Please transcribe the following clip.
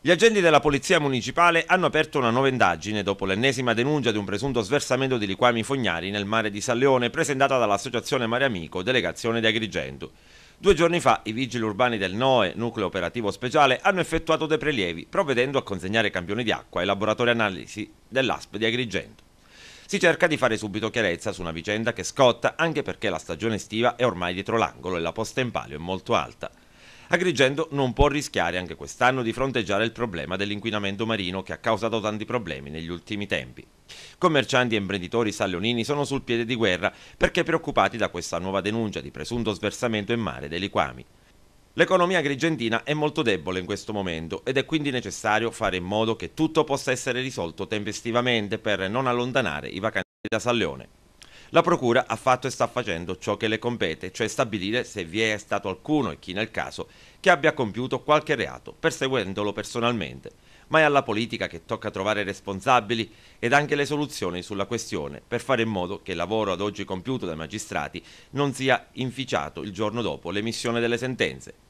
Gli agenti della Polizia Municipale hanno aperto una nuova indagine dopo l'ennesima denuncia di un presunto sversamento di liquami fognari nel mare di San Leone presentata dall'Associazione Mare Amico, delegazione di Agrigento. Due giorni fa i vigili urbani del NOE, nucleo operativo speciale, hanno effettuato dei prelievi, provvedendo a consegnare campioni di acqua ai laboratori analisi dell'ASP di Agrigento. Si cerca di fare subito chiarezza su una vicenda che scotta anche perché la stagione estiva è ormai dietro l'angolo e la posta in palio è molto alta. Agrigento non può rischiare anche quest'anno di fronteggiare il problema dell'inquinamento marino che ha causato tanti problemi negli ultimi tempi. Commercianti e imprenditori sallonini sono sul piede di guerra perché preoccupati da questa nuova denuncia di presunto sversamento in mare dei liquami. L'economia agrigentina è molto debole in questo momento ed è quindi necessario fare in modo che tutto possa essere risolto tempestivamente per non allontanare i vacanti da Salleone. La Procura ha fatto e sta facendo ciò che le compete, cioè stabilire se vi è stato alcuno e chi nel caso che abbia compiuto qualche reato, perseguendolo personalmente. Ma è alla politica che tocca trovare responsabili ed anche le soluzioni sulla questione, per fare in modo che il lavoro ad oggi compiuto dai magistrati non sia inficiato il giorno dopo l'emissione delle sentenze.